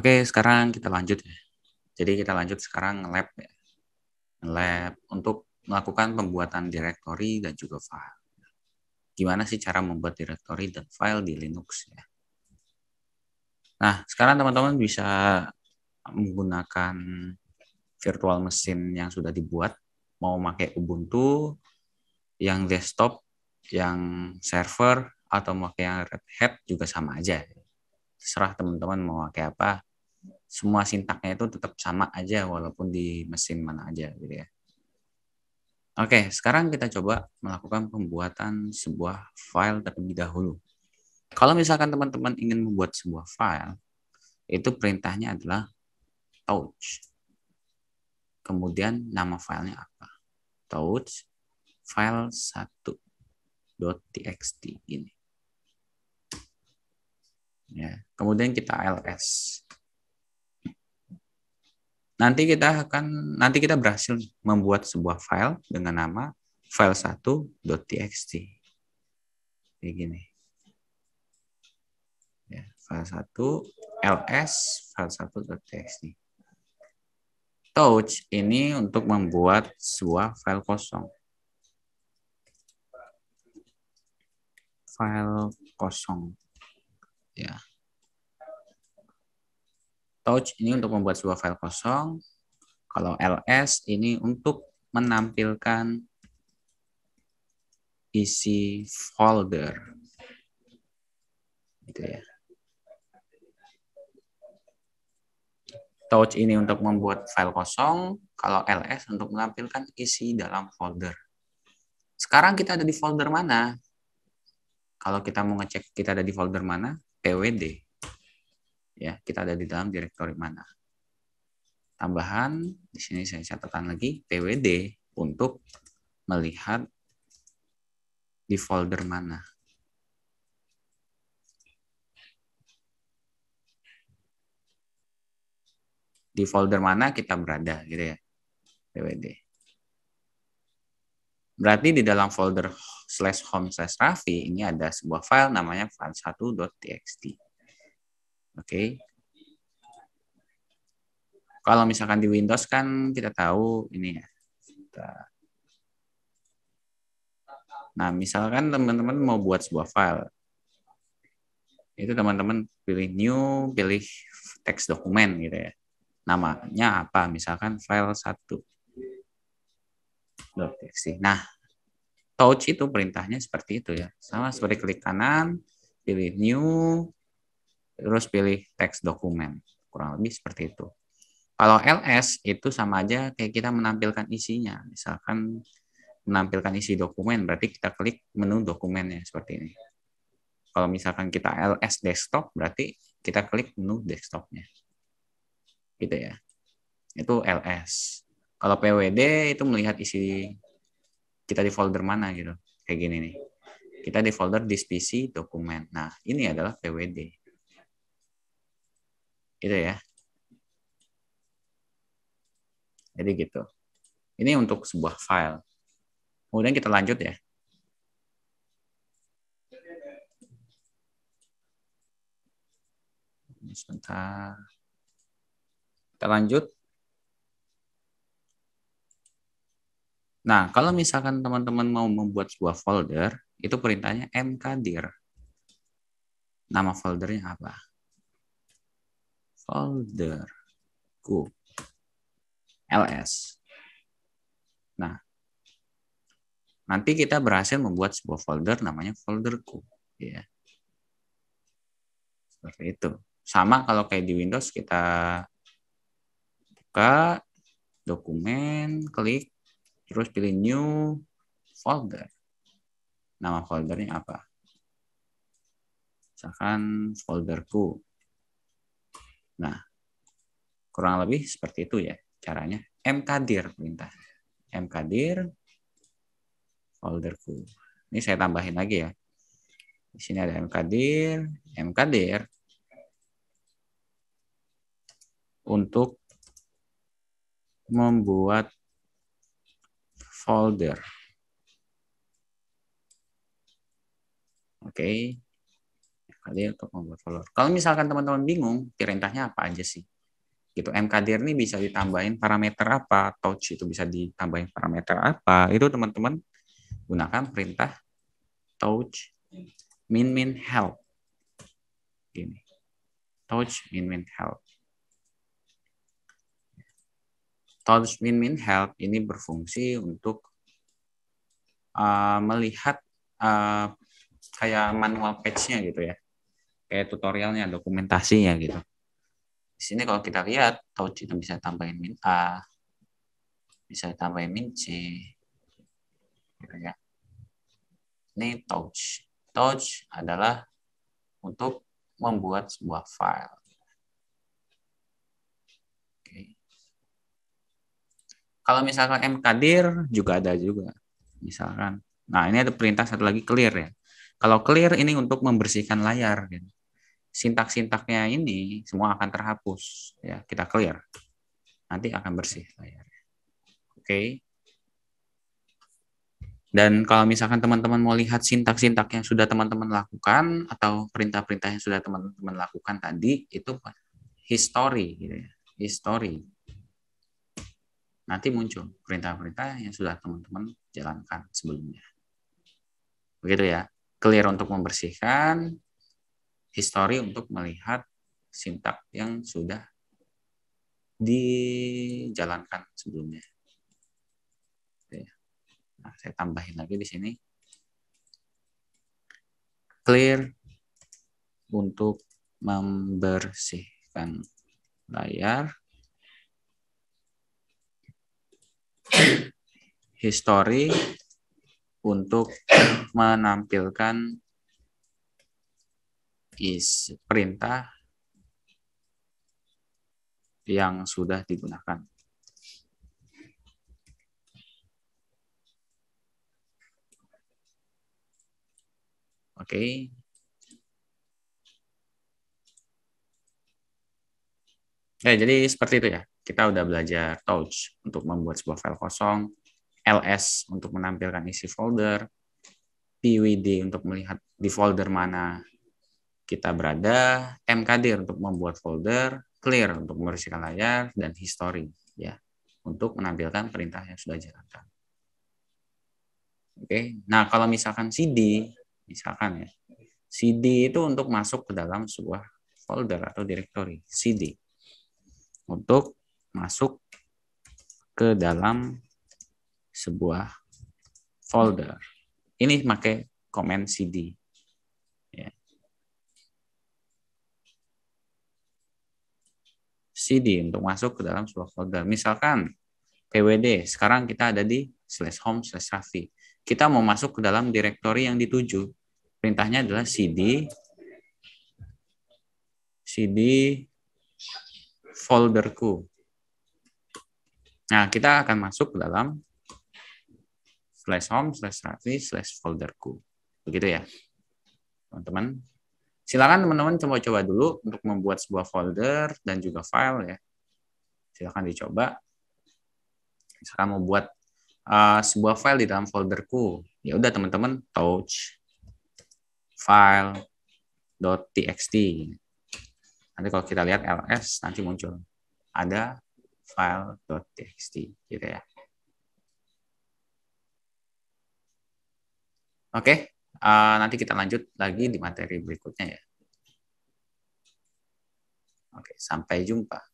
Oke, sekarang kita lanjut ya. Jadi kita lanjut sekarang lab ya. Lab untuk melakukan pembuatan directory dan juga file. Gimana sih cara membuat directory dan file di Linux ya? Nah, sekarang teman-teman bisa menggunakan virtual machine yang sudah dibuat, mau pakai Ubuntu, yang desktop, yang server, atau mau pakai yang Red Hat juga sama aja. Terserah teman-teman mau pakai apa, semua sintaknya itu tetap sama aja walaupun di mesin mana aja gitu ya. Oke, sekarang kita coba melakukan pembuatan sebuah file terlebih dahulu. Kalau misalkan teman-teman ingin membuat sebuah file, itu perintahnya adalah touch. Kemudian nama filenya apa? Touch file 1.txt ini. Ya, kemudian kita ls Nanti kita akan nanti kita berhasil membuat sebuah file dengan nama file1.txt. Kayak gini. Ya, file1 ls file1.txt. Touch ini untuk membuat sebuah file kosong. File kosong. Ya touch ini untuk membuat sebuah file kosong. Kalau ls ini untuk menampilkan isi folder. Gitu ya. Touch ini untuk membuat file kosong, kalau ls untuk menampilkan isi dalam folder. Sekarang kita ada di folder mana? Kalau kita mau ngecek kita ada di folder mana, pwd ya kita ada di dalam direktori mana. Tambahan di sini saya catatan lagi PWD untuk melihat di folder mana. Di folder mana kita berada gitu ya. PWD Berarti di dalam folder slash home slash rafi ini ada sebuah file namanya file1.txt. Oke. Okay. Kalau misalkan di Windows kan kita tahu ini ya. Nah, misalkan teman-teman mau buat sebuah file. Itu teman-teman pilih new, pilih teks dokumen gitu ya. Namanya apa? Misalkan file 1. Nah, touch itu perintahnya seperti itu ya. Sama seperti klik kanan, pilih new, terus pilih teks dokumen. Kurang lebih seperti itu. Kalau LS itu sama aja kayak kita menampilkan isinya. Misalkan menampilkan isi dokumen, berarti kita klik menu dokumennya seperti ini. Kalau misalkan kita LS desktop, berarti kita klik menu desktopnya. Gitu ya. Itu LS. Kalau PWD itu melihat isi kita di folder mana gitu. Kayak gini nih. Kita di folder this PC dokumen. Nah, ini adalah PWD gitu ya jadi gitu ini untuk sebuah file kemudian kita lanjut ya ini sebentar kita lanjut Nah, kalau misalkan teman-teman mau membuat sebuah folder, itu perintahnya mkdir. Nama foldernya apa? folderku ls. Nah, nanti kita berhasil membuat sebuah folder namanya folder folderku, ya. Seperti itu. Sama kalau kayak di Windows kita buka dokumen, klik, terus pilih new folder. Nama foldernya apa? Misalkan folderku. Nah, kurang lebih seperti itu ya caranya. M Kadir perintah. M Kadir folderku. Ini saya tambahin lagi ya. Di sini ada M Kadir, untuk membuat folder. Oke, ahli ya, untuk membuat follower. Kalau misalkan teman-teman bingung, perintahnya apa aja sih? Gitu. MKDR ini bisa ditambahin parameter apa? Touch itu bisa ditambahin parameter apa? Itu teman-teman gunakan perintah touch min min help. Gini. Touch min min help. Touch min min help ini berfungsi untuk uh, melihat uh, kayak manual page-nya gitu ya kayak tutorialnya, dokumentasinya gitu. Di sini kalau kita lihat, touch itu bisa tambahin min A, ah, bisa tambahin min C, gitu ya. Ini touch. Touch adalah untuk membuat sebuah file. Oke. Kalau misalkan mkdir juga ada juga. Misalkan. Nah, ini ada perintah satu lagi clear ya. Kalau clear ini untuk membersihkan layar. Gitu sintak-sintaknya ini semua akan terhapus ya kita clear nanti akan bersih layarnya oke dan kalau misalkan teman-teman mau lihat sintak-sintak yang sudah teman-teman lakukan atau perintah-perintah yang sudah teman-teman lakukan tadi itu history gitu ya history nanti muncul perintah-perintah yang sudah teman-teman jalankan sebelumnya begitu ya clear untuk membersihkan History untuk melihat sintak yang sudah dijalankan sebelumnya. Nah, saya tambahin lagi di sini. Clear untuk membersihkan layar. History untuk menampilkan is perintah yang sudah digunakan. Oke. Okay. Eh, ya, jadi seperti itu ya. Kita udah belajar touch untuk membuat sebuah file kosong, ls untuk menampilkan isi folder, pwd untuk melihat di folder mana kita berada, MKD untuk membuat folder, clear untuk membersihkan layar, dan history ya untuk menampilkan perintah yang sudah jalankan Oke, nah kalau misalkan CD, misalkan ya, CD itu untuk masuk ke dalam sebuah folder atau directory CD untuk masuk ke dalam sebuah folder. Ini pakai command CD. CD untuk masuk ke dalam sebuah folder. Misalkan PWD, sekarang kita ada di slash home slash rafi. Kita mau masuk ke dalam direktori yang dituju. Perintahnya adalah CD CD folderku. Nah, kita akan masuk ke dalam slash home, slash rafi slash folderku. Begitu ya, teman-teman. Silakan teman-teman coba-coba dulu untuk membuat sebuah folder dan juga file ya. Silakan dicoba. Misalkan mau buat uh, sebuah file di dalam folderku. Ya udah teman-teman touch file .txt. Nanti kalau kita lihat ls nanti muncul ada file .txt gitu ya. Oke, Uh, nanti kita lanjut lagi di materi berikutnya ya. Oke, sampai jumpa.